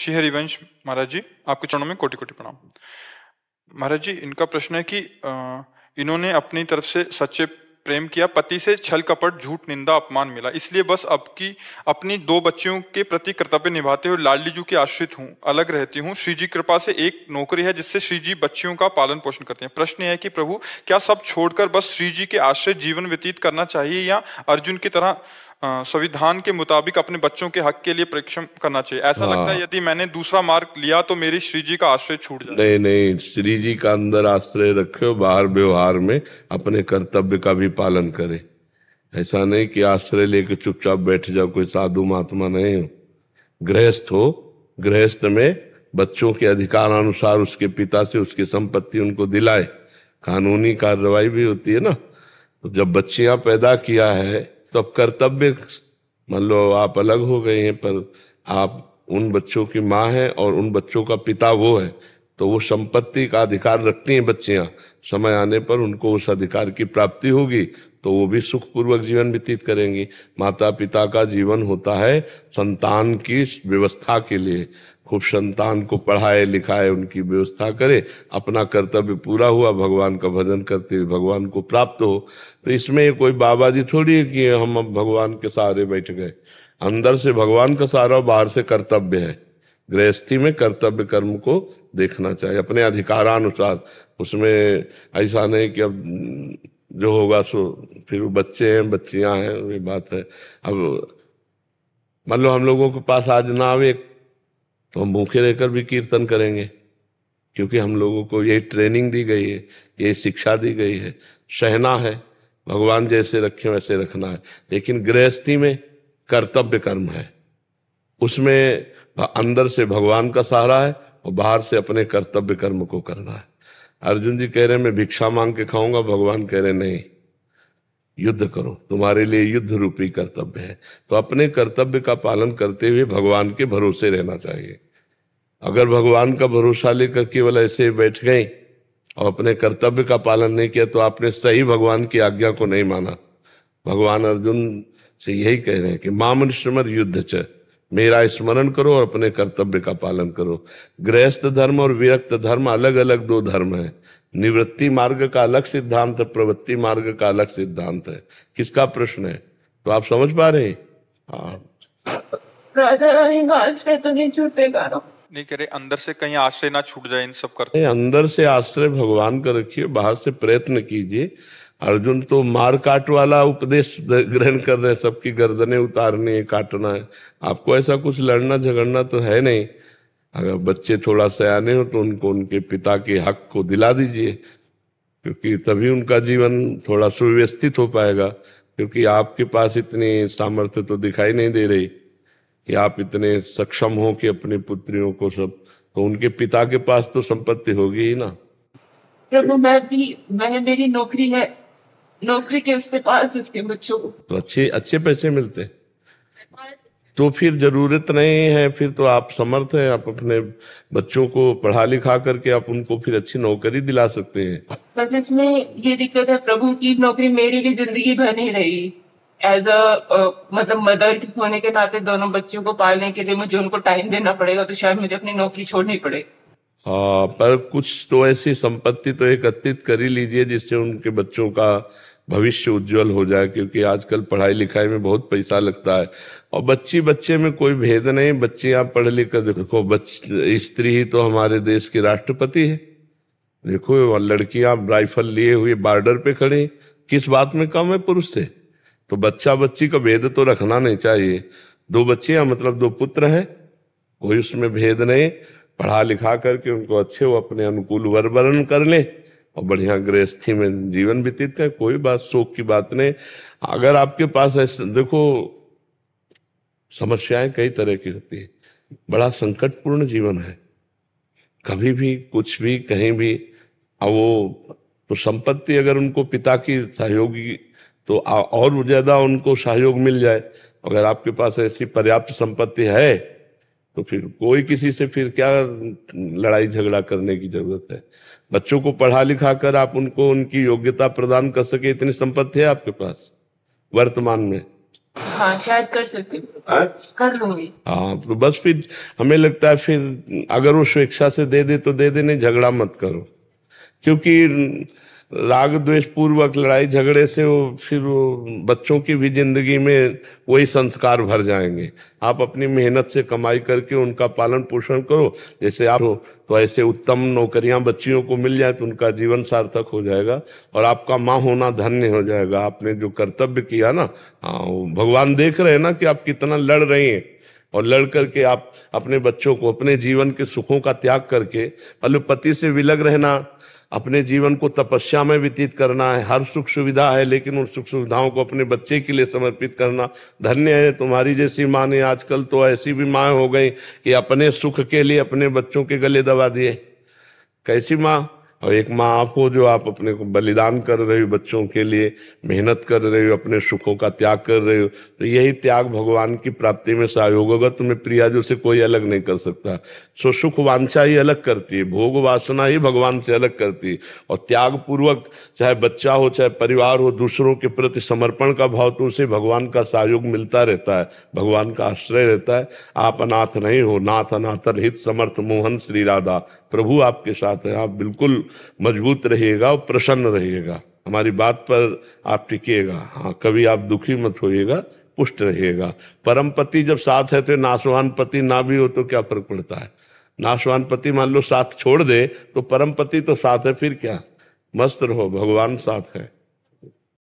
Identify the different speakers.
Speaker 1: श्री हरिवंश महाराज जी आपके चरणों में कोटि कोटि प्रणाम महाराज जी इनका प्रश्न है कि इन्होंने अपनी तरफ से सच्चे प्रेम किया पति से छल कपट झूठ निंदा अपमान मिला इसलिए बस अब की अपनी दो बच्चियों के प्रति कर्तव्य निभाते हुए लाडली जी के आश्रित हूँ अलग रहती हूँ श्री जी कृपा से एक नौकरी है जिससे श्री जी बच्चियों का पालन पोषण करते हैं प्रश्न है कि प्रभु क्या सब छोड़कर बस श्री जी के आश्रय जीवन व्यतीत करना चाहिए या अर्जुन की तरह संविधान के मुताबिक अपने बच्चों के हक के लिए परीक्षण करना चाहिए ऐसा हाँ। लगता है यदि मैंने दूसरा मार्ग लिया तो मेरी श्री जी का आश्रय छूट जाए नहीं नहीं श्री जी का अंदर आश्रय रखे बाहर व्यवहार में अपने कर्तव्य का भी पालन करे ऐसा नहीं कि आश्रय लेके चुपचाप बैठ जाओ कोई साधु महात्मा नहीं हो गृहस्थ हो गृहस्थ में बच्चों के अधिकार अनुसार उसके पिता से उसकी संपत्ति उनको दिलाए कानूनी कार्रवाई भी होती है ना तो जब बच्चियां पैदा किया है तो अब कर्तव्य मान लो आप अलग हो गए हैं पर आप उन बच्चों की माँ है और उन बच्चों का पिता वो है तो वो संपत्ति का अधिकार रखती हैं बच्चियाँ समय आने पर उनको उस अधिकार की प्राप्ति होगी तो वो भी सुखपूर्वक जीवन व्यतीत करेंगी माता पिता का जीवन होता है संतान की व्यवस्था के लिए खूब संतान को पढ़ाए लिखाए उनकी व्यवस्था करे अपना कर्तव्य पूरा हुआ भगवान का भजन करते हुए भगवान को प्राप्त हो तो इसमें कोई बाबा जी थोड़ी है कि हम अब भगवान के सहारे बैठ गए अंदर से भगवान का सहारा बाहर से कर्तव्य है गृहस्थी में कर्तव्य कर्म को देखना चाहिए अपने अधिकारानुसार उसमें ऐसा नहीं कि अब जो होगा सो फिर बच्चे हैं बच्चियां हैं ये बात है अब मान लो हम लोगों के पास आज ना आवे तो हम भूखे रहकर भी कीर्तन करेंगे क्योंकि हम लोगों को यही ट्रेनिंग दी गई है ये शिक्षा दी गई है सहना है भगवान जैसे रखे वैसे रखना है लेकिन गृहस्थी में कर्तव्य कर्म है उसमें अंदर से भगवान का सहारा है और बाहर से अपने कर्तव्य कर्म को करना है अर्जुन जी कह रहे मैं भिक्षा मांग के खाऊंगा भगवान कह रहे नहीं युद्ध करो तुम्हारे लिए युद्ध रूपी कर्तव्य है तो अपने कर्तव्य का पालन करते हुए भगवान के भरोसे रहना चाहिए अगर भगवान का भरोसा लेकर केवल ऐसे बैठ गए और अपने कर्तव्य का पालन नहीं किया तो आपने सही भगवान की आज्ञा को नहीं माना भगवान अर्जुन से यही कह रहे हैं कि मामनुष्यमर युद्ध च मेरा स्मरण करो और अपने कर्तव्य का पालन करो गृहस्थ धर्म और विरक्त धर्म अलग अलग दो धर्म है निवृत्ति मार्ग का अलग सिद्धांत है प्रवृत्ति मार्ग का अलग सिद्धांत है किसका प्रश्न है तो आप समझ पा रहे हैं तो नहीं अंदर से कहीं आश्रय ना छूट जाए इन सब करते अंदर से आश्रय भगवान का रखिए बाहर से प्रयत्न कीजिए अर्जुन तो मार काट वाला उपदेश ग्रहण कर रहे हैं सबकी गर्दनें उतारनी है काटना है आपको ऐसा कुछ लड़ना झगड़ना तो है नहीं अगर बच्चे थोड़ा सयाने हो तो उनको उनके पिता के हक को दिला दीजिए क्योंकि तभी उनका जीवन थोड़ा सुव्यवस्थित हो पाएगा क्योंकि आपके पास इतने सामर्थ्य तो दिखाई नहीं दे रही कि आप इतने सक्षम हो कि अपने पुत्रियों को सब तो उनके पिता के पास तो संपत्ति होगी ही ना प्रभु मैं भी मैं मेरी नौकरी है नौकरी के उससे पाल सकते हैं बच्चों को तो अच्छे अच्छे पैसे मिलते हैं तो फिर जरूरत नहीं है फिर तो आप समर्थ हैं आप अपने बच्चों को पढ़ा लिखा करके आप उनको फिर अच्छी नौकरी दिला सकते हैं बस इसमें ये दिक्कत है प्रभु की नौकरी मेरी भी जिंदगी भर नहीं रही एज अ मतलब मदर होने के नाते दोनों बच्चों को पालने के लिए मुझे उनको टाइम देना पड़ेगा तो शायद मुझे अपनी नौकरी छोड़नी पड़े हाँ पर कुछ तो ऐसी संपत्ति तो एकत्रित कर ही लीजिए जिससे उनके बच्चों का भविष्य उज्जवल हो जाए क्योंकि आजकल पढ़ाई लिखाई में बहुत पैसा लगता है और बच्ची बच्चे में कोई भेद नहीं बच्चे आप पढ़ लिख कर देखो स्त्री ही तो हमारे देश की राष्ट्रपति है देखो लड़कियां राइफल लिए हुए बॉर्डर पे खड़े किस बात में कम है पुरुष से तो बच्चा बच्ची का भेद तो रखना नहीं चाहिए दो बच्चे या मतलब दो पुत्र हैं कोई उसमें भेद नहीं पढ़ा लिखा करके उनको अच्छे वो अपने अनुकूल वर्वरण कर लें और बढ़िया गृहस्थी में जीवन व्यतीत करें कोई बात शोक की बात नहीं अगर आपके पास ऐसे देखो समस्याएं कई तरह की होती है बड़ा संकटपूर्ण जीवन है कभी भी कुछ भी कहीं भी अब वो तो संपत्ति अगर उनको पिता की सहयोगी तो और ज़्यादा उनको सहयोग मिल जाए अगर आपके पास ऐसी पर्याप्त संपत्ति है तो फिर कोई किसी से फिर क्या लड़ाई झगड़ा करने की जरूरत है बच्चों को पढ़ा लिखा कर आप उनको उनकी योग्यता प्रदान कर सके इतनी संपत्ति है आपके पास वर्तमान में हाँ शायद कर सकते हाँ? कर लूंगी हाँ तो बस फिर हमें लगता है फिर अगर वो स्वेच्छा से दे दे तो दे दे नहीं झगड़ा मत करो क्योंकि राग द्वेष पूर्वक लड़ाई झगड़े से वो फिर वो बच्चों की भी जिंदगी में वही संस्कार भर जाएंगे आप अपनी मेहनत से कमाई करके उनका पालन पोषण करो जैसे आप हो तो ऐसे उत्तम नौकरियां बच्चियों को मिल जाए तो उनका जीवन सार्थक हो जाएगा और आपका माँ होना धन्य हो जाएगा आपने जो कर्तव्य किया ना हाँ भगवान देख रहे हैं ना कि आप कितना लड़ रही हैं और लड़ करके आप अपने बच्चों को अपने जीवन के सुखों का त्याग करके पहले पति से विलग रहना अपने जीवन को तपस्या में व्यतीत करना है हर सुख सुविधा है लेकिन उन सुख सुविधाओं को अपने बच्चे के लिए समर्पित करना धन्य है तुम्हारी जैसी माँ ने आजकल तो ऐसी भी माँ हो गई कि अपने सुख के लिए अपने बच्चों के गले दबा दिए कैसी माँ और एक माँ आप हो जो आप अपने को बलिदान कर रहे हो बच्चों के लिए मेहनत कर रहे हो अपने सुखों का त्याग कर रहे हो तो यही त्याग भगवान की प्राप्ति में सहयोग होगा तुम्हें जो से कोई अलग नहीं कर सकता सो सुख वांछा ही अलग करती है भोग वासना ही भगवान से अलग करती है और त्याग पूर्वक चाहे बच्चा हो चाहे परिवार हो दूसरों के प्रति समर्पण का भाव तो उसे भगवान का सहयोग मिलता रहता है भगवान का आश्रय रहता है आप अनाथ नहीं हो नाथ अनाथ हित समर्थ मोहन श्री राधा प्रभु आपके साथ है आप बिल्कुल मजबूत रहिएगा और प्रसन्न रहिएगा हमारी बात पर आप टिकिएगा हाँ कभी आप दुखी मत होइएगा पुष्ट रहिएगा परम पति जब साथ है तो नाशवान पति ना भी हो तो क्या फर्क पड़ता है नाशवान पति मान लो साथ छोड़ दे तो परम पति तो साथ है फिर क्या मस्त रहो भगवान साथ है